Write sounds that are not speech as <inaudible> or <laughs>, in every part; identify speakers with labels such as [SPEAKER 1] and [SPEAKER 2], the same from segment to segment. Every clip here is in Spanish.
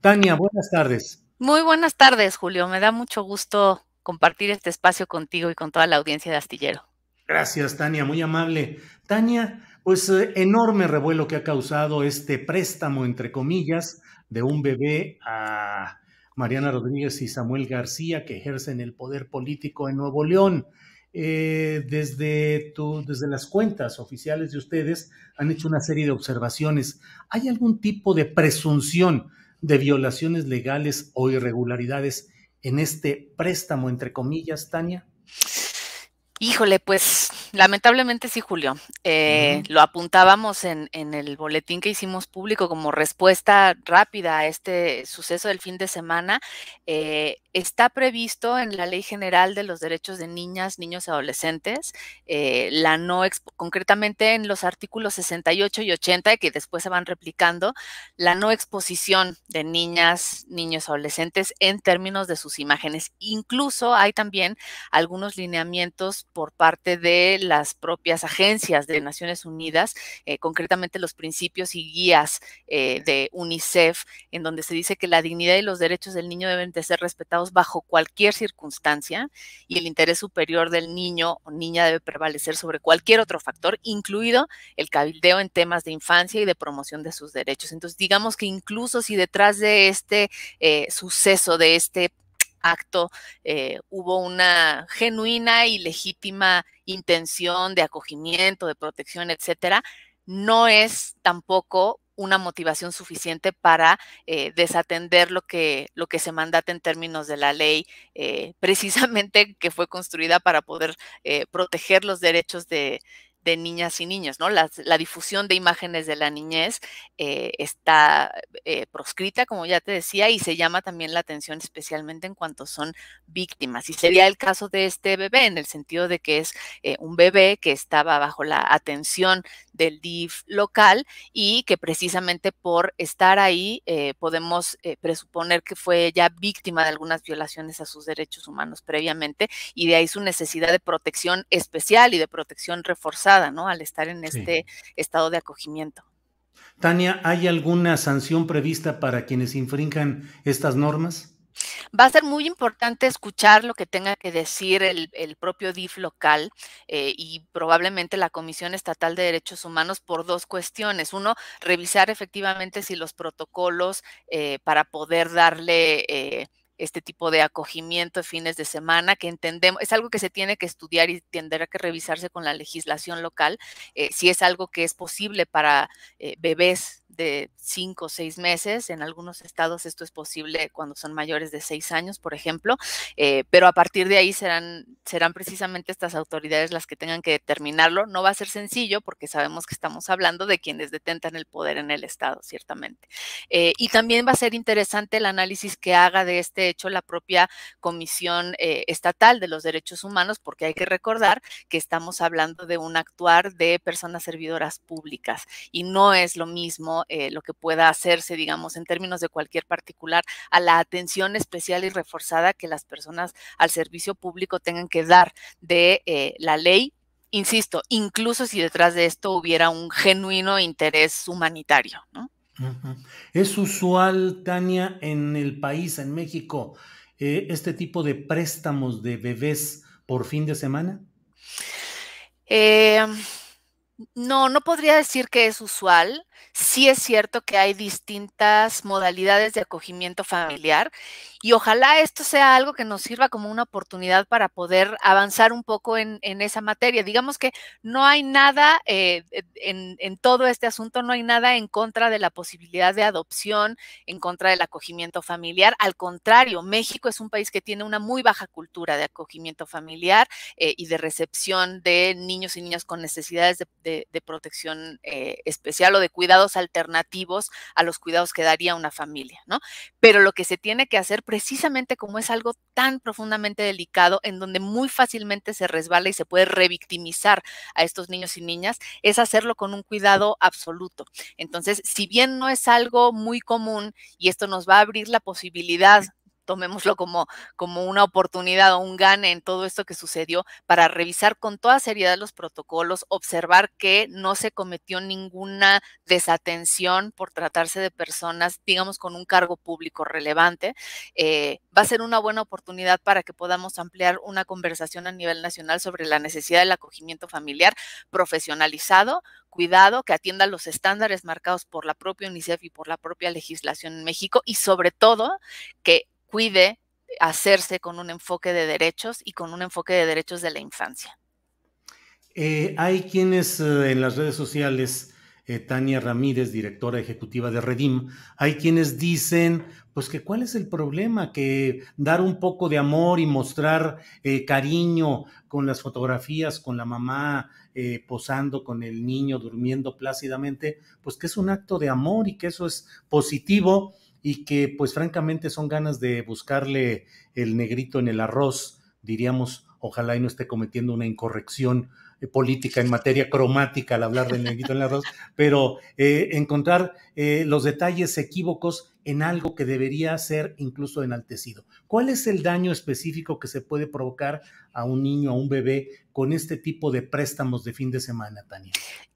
[SPEAKER 1] Tania, buenas tardes.
[SPEAKER 2] Muy buenas tardes, Julio. Me da mucho gusto compartir este espacio contigo y con toda la audiencia de Astillero.
[SPEAKER 1] Gracias, Tania, muy amable. Tania, pues eh, enorme revuelo que ha causado este préstamo, entre comillas, de un bebé a Mariana Rodríguez y Samuel García, que ejercen el poder político en Nuevo León. Eh, desde, desde las cuentas oficiales de ustedes han hecho una serie de observaciones. ¿Hay algún tipo de presunción de violaciones legales o irregularidades en este préstamo, entre comillas, Tania?
[SPEAKER 2] Híjole, pues lamentablemente sí, Julio. Eh, lo apuntábamos en, el boletín que hicimos público como respuesta rápida a este suceso del fin de semana. Eh, está previsto en la Ley General de los Derechos de Niñas, Niños y Adolescentes, eh, la no concretamente en los artículos 68 y 80, que después se van replicando, la no exposición de niñas, niños, y adolescentes en términos de sus imágenes. Incluso hay también algunos lineamientos por parte de las propias agencias de Naciones Unidas, eh, concretamente los principios y guías eh, de UNICEF, en donde se dice que la dignidad y los derechos del niño deben de ser respetados bajo cualquier circunstancia y el interés superior del niño o niña debe prevalecer sobre cualquier otro factor, incluido el cabildeo en temas de infancia y de promoción de sus derechos. Entonces, digamos que incluso si detrás de este eh, suceso, de este acto eh, hubo una genuina y legítima intención de acogimiento, de protección, etcétera, no es tampoco una motivación suficiente para eh, desatender lo que, lo que se mandata en términos de la ley, eh, precisamente que fue construida para poder proteger los derechos de, de niñas y niños, ¿no? La, la difusión de imágenes de la niñez eh, está eh, proscrita, como ya te decía, y se llama también la atención especialmente en cuanto son víctimas. Y sería el caso de este bebé, en el sentido de que es eh, un bebé que estaba bajo la atención del DIF local y que precisamente por estar ahí podemos presuponer que fue ya víctima de algunas violaciones a sus derechos humanos previamente y de ahí su necesidad de protección especial y de protección reforzada ¿no? Al estar en este estado de acogimiento.
[SPEAKER 1] Tania, ¿hay alguna sanción prevista para quienes infrinjan estas normas?
[SPEAKER 2] Va a ser muy importante escuchar lo que tenga que decir el, propio DIF local eh, y probablemente la Comisión Estatal de Derechos Humanos por dos cuestiones. Uno, revisar efectivamente si los protocolos eh, para poder darle... Eh, este tipo de acogimiento de fines de semana, que entendemos, es algo que se tiene que estudiar y tendrá que revisarse con la legislación local, eh, si es algo que es posible para eh, bebés de cinco o seis meses. En algunos estados esto es posible cuando son mayores de seis años, por ejemplo, eh, pero a partir de ahí serán, serán precisamente estas autoridades las que tengan que determinarlo. No va a ser sencillo porque sabemos que estamos hablando de quienes detentan el poder en el estado, ciertamente. Eh, y también va a ser interesante el análisis que haga de este hecho la propia Comisión eh, Estatal de los Derechos Humanos, porque hay que recordar que estamos hablando de un actuar de personas servidoras públicas y no es lo mismo eh, lo que pueda hacerse, digamos, en términos de cualquier particular, a la atención especial y reforzada que las personas al servicio público tengan que dar de eh, la ley insisto, incluso si detrás de esto hubiera un genuino interés humanitario.
[SPEAKER 1] Es usual, Tania, en el país, en México, eh, este tipo de préstamos de bebés por fin de semana. Em, no, no
[SPEAKER 2] podría decir que es usual sí es cierto que hay distintas modalidades de acogimiento familiar y ojalá esto sea algo que nos sirva como una oportunidad para poder avanzar un poco en, esa materia. Digamos que no hay nada eh, e, en, todo este asunto, no hay nada en contra de la posibilidad de adopción, en contra del acogimiento familiar. Al contrario, México es un país que tiene una muy baja cultura de acogimiento familiar eh, y de recepción de niños y niñas con necesidades de, protección eh, especial o de cuidado cuidados alternativos a los cuidados que daría una familia, ¿no? Pero lo que se tiene que hacer precisamente como es algo tan profundamente delicado, en donde muy fácilmente se resbala y se puede revictimizar a estos niños y niñas, es hacerlo con un cuidado absoluto. Entonces, si bien no es algo muy común y esto nos va a abrir la posibilidad tomémoslo como, como una oportunidad o un gane en todo esto que sucedió para revisar con toda seriedad los protocolos, observar que no se cometió ninguna desatención por tratarse de personas, digamos, con un cargo público relevante. Eh, va a ser una buena oportunidad para que podamos ampliar una conversación a nivel nacional sobre la necesidad del acogimiento familiar profesionalizado, cuidado, que atienda los estándares marcados por la propia UNICEF y por la propia legislación en México y sobre todo que cuide hacerse con un enfoque de derechos y con un enfoque de derechos de la infancia.
[SPEAKER 1] Eh, hay quienes eh, en las redes sociales, eh, Tania Ramírez, directora ejecutiva de Redim, hay quienes dicen, pues que cuál es el problema, que dar un poco de amor y mostrar cariño con las fotografías, con la mamá posando, con el niño durmiendo plácidamente, pues que es un acto de amor y que eso es positivo y que pues francamente son ganas de buscarle el negrito en el arroz, diríamos, ojalá y no esté cometiendo una incorrección eh, política en materia cromática al hablar del negrito en el arroz, <laughs> pero eh, encontrar eh, los detalles equívocos en algo que debería ser incluso enaltecido. ¿Cuál es el daño específico que se puede provocar a un niño, a un bebé, con este tipo de préstamos de fin de semana, Tania?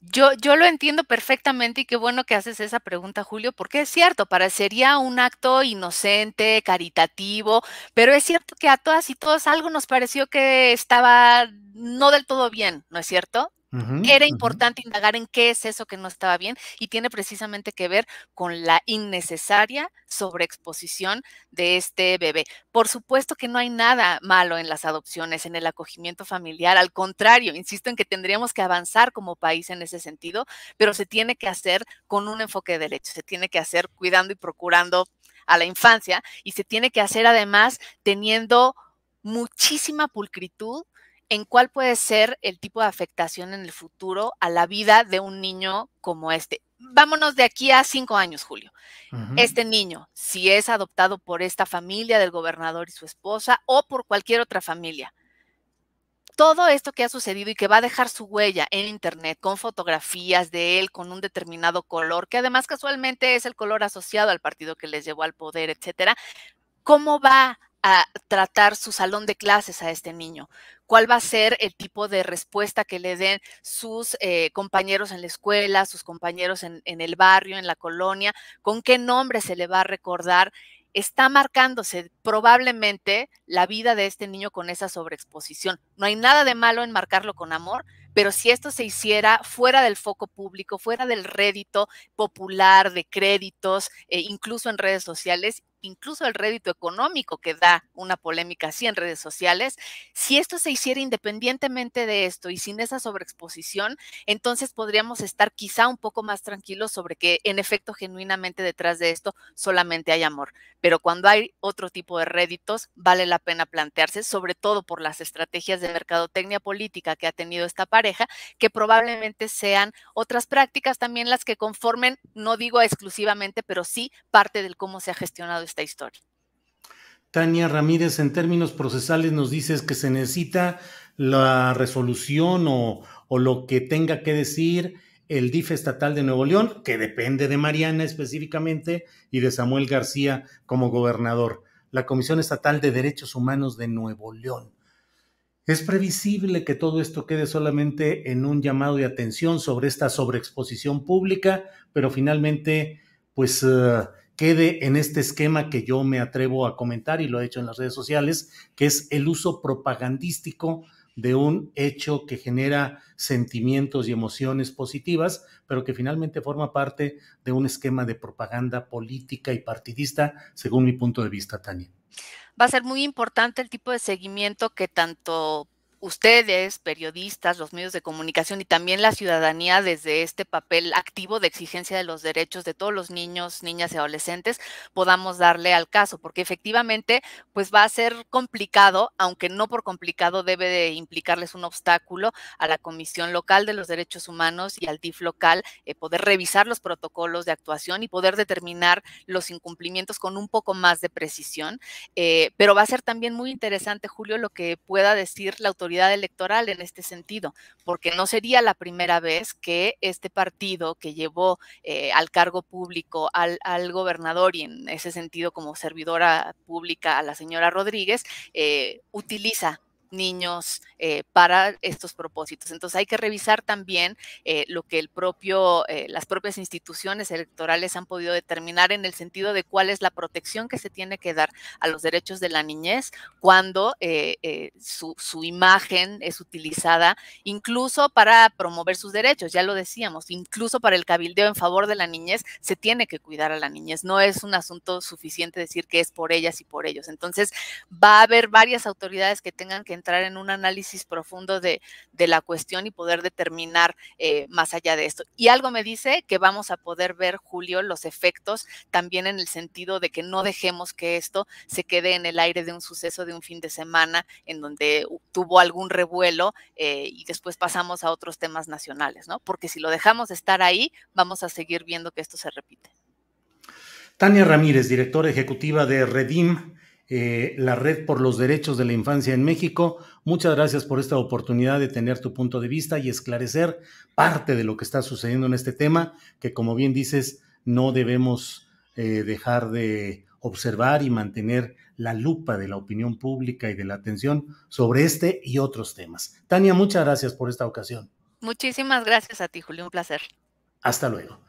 [SPEAKER 1] Yo,
[SPEAKER 2] yo, lo entiendo perfectamente y qué bueno que haces esa pregunta, Julio, porque es cierto, parecería un acto inocente, caritativo, pero es cierto que a todas y todos algo nos pareció que estaba no del todo bien, ¿no es cierto? Era importante indagar en qué es eso que no estaba bien y tiene precisamente que ver con la innecesaria sobreexposición de este bebé. Por supuesto que no hay nada malo en las adopciones, en el acogimiento familiar. Al contrario, insisto en que tendríamos que avanzar como país en ese sentido, pero se tiene que hacer con un enfoque de derecho, se tiene que hacer cuidando y procurando a la infancia y se tiene que hacer además teniendo muchísima pulcritud en cuál puede ser el tipo de afectación en el futuro a la vida de un niño como este. Vámonos de aquí a cinco años, Julio. Este niño, si es adoptado por esta familia del gobernador y su esposa o por cualquier otra familia, todo esto que ha sucedido y que va a dejar su huella en Internet con fotografías de él con un determinado color, que además casualmente es el color asociado al partido que les llevó al poder, etcétera, ¿cómo va a tratar su salón de clases a este niño? ¿Cuál va a ser el tipo de respuesta que le den sus eh, compañeros en la escuela, sus compañeros en, el barrio, en la colonia? ¿Con qué nombre se le va a recordar? Está marcándose probablemente la vida de este niño con esa sobreexposición. No hay nada de malo en marcarlo con amor, pero si esto se hiciera fuera del foco público, fuera del rédito popular, de créditos, eh, incluso en redes sociales, incluso el rédito económico que da una polémica así en redes sociales, si esto se hiciera independientemente de esto y sin esa sobreexposición, entonces podríamos estar quizá un poco más tranquilos sobre que en efecto genuinamente detrás de esto solamente hay amor. Pero cuando hay otro tipo de réditos, vale la pena plantearse, sobre todo por las estrategias de mercadotecnia política que ha tenido esta pareja, que probablemente sean otras prácticas también las que conformen, no digo exclusivamente, pero sí parte del cómo se ha gestionado esta historia.
[SPEAKER 1] Tania Ramírez, en términos procesales nos dices que se necesita la resolución o, lo que tenga que decir el DIF estatal de Nuevo León, que depende de Mariana específicamente y de Samuel García como gobernador, la Comisión Estatal de Derechos Humanos de Nuevo León. Es previsible que todo esto quede solamente en un llamado de atención sobre esta sobreexposición pública, pero finalmente, pues eh, quede en este esquema que yo me atrevo a comentar y lo he hecho en las redes sociales, que es el uso propagandístico de un hecho que genera sentimientos y emociones positivas, pero que finalmente forma parte de un esquema de propaganda política y partidista, según mi punto de vista, Tania. Va a ser
[SPEAKER 2] muy importante el tipo de seguimiento que tanto ustedes, periodistas, los medios de comunicación y también la ciudadanía desde este papel activo de exigencia de los derechos de todos los niños, niñas y adolescentes, podamos darle al caso, porque efectivamente pues va a ser complicado, aunque no por complicado debe de implicarles un obstáculo a la Comisión Local de los Derechos Humanos y al DIF local eh, poder revisar los protocolos de actuación y poder determinar los incumplimientos con un poco más de precisión, eh, pero va a ser también muy interesante, Julio, lo que pueda decir la autoridad electoral en este sentido, porque no sería la primera vez que este partido que llevó eh, al cargo público al, al, gobernador y en ese sentido como servidora pública a la señora Rodríguez, eh, utiliza niños eh, para estos propósitos. Entonces hay que revisar también eh, lo que el propio, eh, las propias instituciones electorales han podido determinar en el sentido de cuál es la protección que se tiene que dar a los derechos de la niñez cuando su, imagen es utilizada incluso para promover sus derechos, ya lo decíamos, incluso para el cabildeo en favor de la niñez, se tiene que cuidar a la niñez, no es un asunto suficiente decir que es por ellas y por ellos. Entonces va a haber varias autoridades que tengan que entrar en un análisis profundo de, la cuestión y poder determinar eh, más allá de esto. Y algo me dice que vamos a poder ver, Julio, los efectos también en el sentido de que no dejemos que esto se quede en el aire de un suceso de un fin de semana en donde tuvo algún revuelo eh, y después pasamos a otros temas nacionales, ¿no? Porque si lo dejamos estar ahí, vamos a seguir viendo que esto se repite.
[SPEAKER 1] Tania Ramírez, directora ejecutiva de Redim, eh, la Red por los Derechos de la Infancia en México. Muchas gracias por esta oportunidad de tener tu punto de vista y esclarecer parte de lo que está sucediendo en este tema, que como bien dices, no debemos eh, dejar de observar y mantener la lupa de la opinión pública y de la atención sobre este y otros temas. Tania, muchas gracias por esta ocasión.
[SPEAKER 2] Muchísimas gracias a ti, Julio. Un placer.
[SPEAKER 1] Hasta luego.